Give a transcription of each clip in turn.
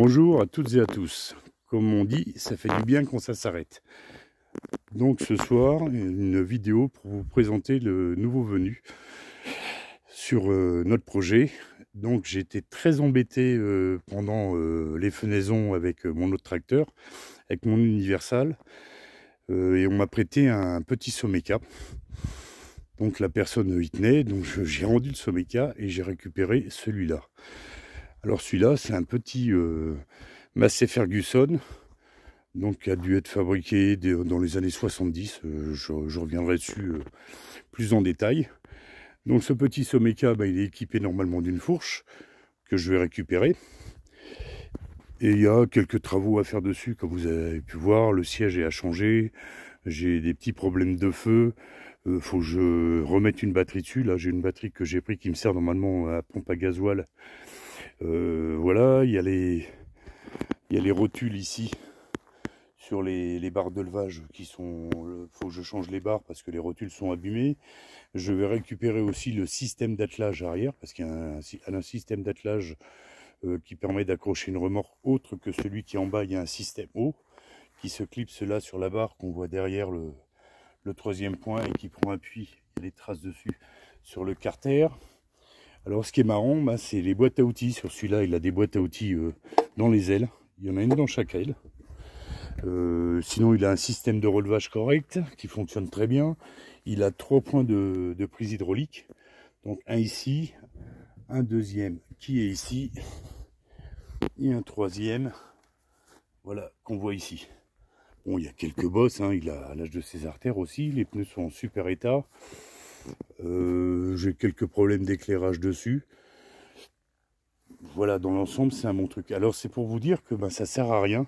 Bonjour à toutes et à tous. Comme on dit, ça fait du bien quand ça s'arrête. Donc ce soir, une vidéo pour vous présenter le nouveau venu sur euh, notre projet. Donc j'étais très embêté euh, pendant euh, les fenaisons avec mon autre tracteur, avec mon Universal, et on m'a prêté un petit sommeca. Donc la personne y tenait, donc j'ai rendu le sommeca et j'ai récupéré celui-là. Alors celui-là, c'est un petit massé euh, Massey Ferguson, donc qui a dû être fabriqué dans les années 70. Euh, je, reviendrai dessus euh, plus en détail. Donc ce petit Someca, bah, il est équipé normalement d'une fourche que je vais récupérer. Et il y a quelques travaux à faire dessus, comme vous avez pu voir. Le siège est à changer. J'ai des petits problèmes de feu. Il faut que je remette une batterie dessus. Là, j'ai une batterie que j'ai pris qui me sert normalement à pompe à gasoil euh, voilà, il y, a les, rotules ici sur les, les barres levage qui sont... Il faut que je change les barres parce que les rotules sont abîmées. Je vais récupérer aussi le système d'attelage arrière parce qu'il y a un, système d'attelage euh, qui permet d'accrocher une remorque autre que celui qui est en bas. Il y a un système haut qui se clipse là sur la barre qu'on voit derrière le, le troisième point et qui prend appui. Il y a des traces dessus sur le carter. Alors ce qui est marrant, bah, c'est les boîtes à outils. Sur celui-là, il a des boîtes à outils euh, dans les ailes. Il y en a une dans chaque aile. Euh, sinon, il a un système de relevage correct qui fonctionne très bien. Il a trois points de, prise hydraulique. Donc un ici, un deuxième qui est ici et un troisième voilà qu'on voit ici bon il y a quelques bosses hein. il a l'âge de ses artères aussi les pneus sont en super état euh, j'ai quelques problèmes d'éclairage dessus. Voilà, dans l'ensemble, c'est un bon truc. Alors, c'est pour vous dire que ben, ça sert à rien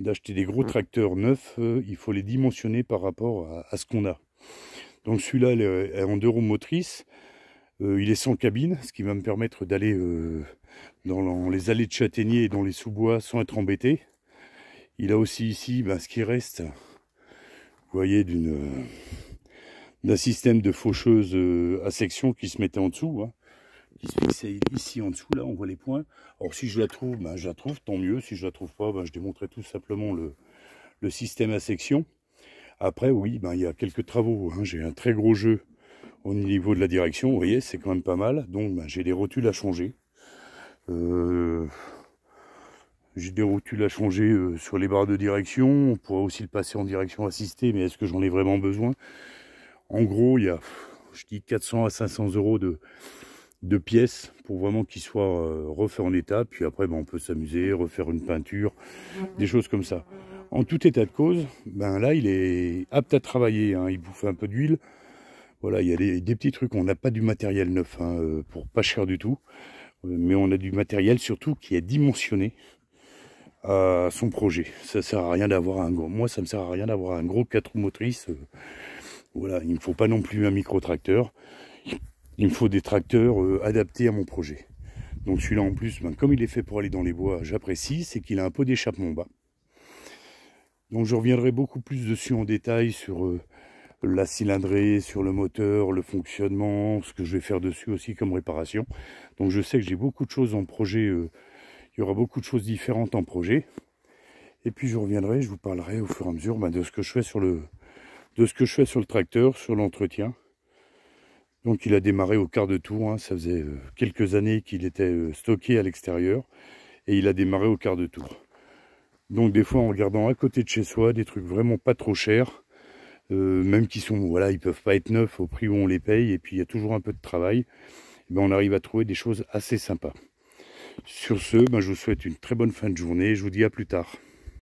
d'acheter des gros mm. tracteurs neufs. Euh, il faut les dimensionner par rapport à, ce qu'on a. Donc, celui-là est en deux roues motrices. Euh, il est sans cabine, ce qui va me permettre d'aller dans les allées de châtaigniers et dans les sous-bois sans être embêté. Il a aussi ici ben, ce qui reste, vous voyez, d'une d'un système de faucheuse euh, à section qui se mettait en dessous, hein. ici en dessous, là on voit les points. Alors si je la trouve, ben, je la trouve, tant mieux, si je la trouve pas, ben, je démontrais tout simplement le, le, système à section. Après oui, ben, il y a quelques travaux, hein. j'ai un très gros jeu au niveau de la direction, vous voyez, c'est quand même pas mal, donc ben, j'ai des rotules à changer. Euh, j'ai des rotules à changer euh, sur les barres de direction. On pourrait aussi le passer en direction assistée, mais est-ce que j'en ai vraiment besoin en gros, il y a, je dis 400 à 500 euros de, pièces pour vraiment qu'il soit euh, refait en état. Puis après, ben, on peut s'amuser, refaire une peinture, des choses comme ça. En tout état de cause, ben là, il est apte à travailler. Hein. Il bouffe un peu d'huile. Voilà, il y a des, petits trucs. On n'a pas du matériel neuf hein, euh, pour pas cher du tout. Mais on a du matériel surtout qui est dimensionné à son projet. Ça sert à rien d'avoir un gros. Moi, ça me sert à rien d'avoir un gros 4 roues motrices. Euh, voilà, il ne me faut pas non plus un micro-tracteur. Il me faut des tracteurs euh, adaptés à mon projet. Donc celui-là en plus, ben, comme il est fait pour aller dans les bois, j'apprécie, c'est qu'il a un peu d'échappement bas. Donc je reviendrai beaucoup plus dessus en détail sur euh, la cylindrée, sur le moteur, le fonctionnement, ce que je vais faire dessus aussi comme réparation. Donc je sais que j'ai beaucoup de choses en projet, euh, il y aura beaucoup de choses différentes en projet. Et puis je reviendrai, je vous parlerai au fur et à mesure ben, de ce que je fais sur le, de ce que je fais sur le tracteur, sur l'entretien. Donc il a démarré au quart de tour, hein. ça faisait euh, quelques années qu'il était euh, stocké à l'extérieur, et il a démarré au quart de tour. Donc des fois en regardant à côté de chez soi des trucs vraiment pas trop chers, euh, même qui sont, voilà, ils peuvent pas être neufs au prix où on les paye, et puis il y a toujours un peu de travail, et eh ben, on arrive à trouver des choses assez sympas. Sur ce, ben, je vous souhaite une très bonne fin de journée, je vous dis à plus tard.